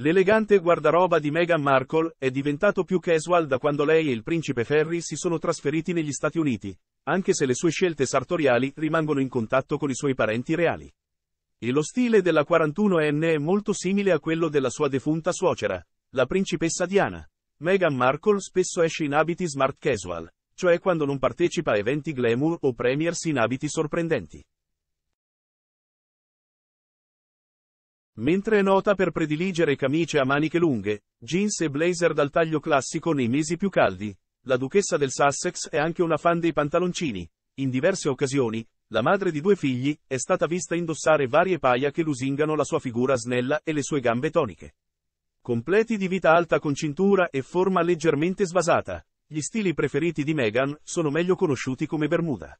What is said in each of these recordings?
L'elegante guardaroba di Meghan Markle è diventato più casual da quando lei e il principe Ferry si sono trasferiti negli Stati Uniti, anche se le sue scelte sartoriali rimangono in contatto con i suoi parenti reali. E lo stile della 41enne è molto simile a quello della sua defunta suocera, la principessa Diana. Meghan Markle spesso esce in abiti smart casual, cioè quando non partecipa a eventi glamour o premiers in abiti sorprendenti. Mentre è nota per prediligere camicie a maniche lunghe, jeans e blazer dal taglio classico nei mesi più caldi, la duchessa del Sussex è anche una fan dei pantaloncini. In diverse occasioni, la madre di due figli è stata vista indossare varie paia che lusingano la sua figura snella e le sue gambe toniche. Completi di vita alta con cintura e forma leggermente svasata, gli stili preferiti di Meghan sono meglio conosciuti come Bermuda.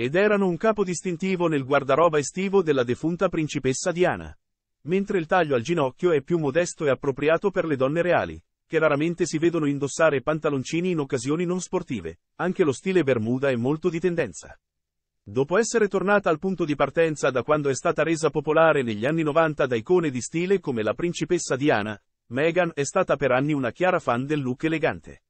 ed erano un capo distintivo nel guardaroba estivo della defunta principessa Diana. Mentre il taglio al ginocchio è più modesto e appropriato per le donne reali, che raramente si vedono indossare pantaloncini in occasioni non sportive, anche lo stile Bermuda è molto di tendenza. Dopo essere tornata al punto di partenza da quando è stata resa popolare negli anni 90 da icone di stile come la principessa Diana, Meghan è stata per anni una chiara fan del look elegante.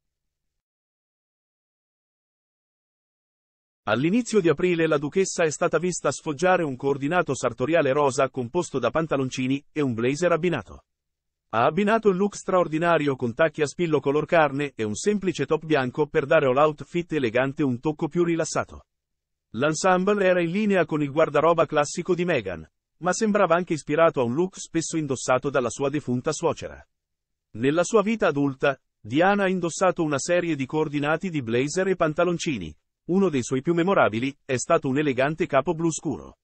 All'inizio di aprile la duchessa è stata vista sfoggiare un coordinato sartoriale rosa composto da pantaloncini e un blazer abbinato. Ha abbinato un look straordinario con tacchi a spillo color carne e un semplice top bianco per dare all'outfit elegante un tocco più rilassato. L'ensemble era in linea con il guardaroba classico di Meghan, ma sembrava anche ispirato a un look spesso indossato dalla sua defunta suocera. Nella sua vita adulta, Diana ha indossato una serie di coordinati di blazer e pantaloncini, uno dei suoi più memorabili, è stato un elegante capo blu scuro.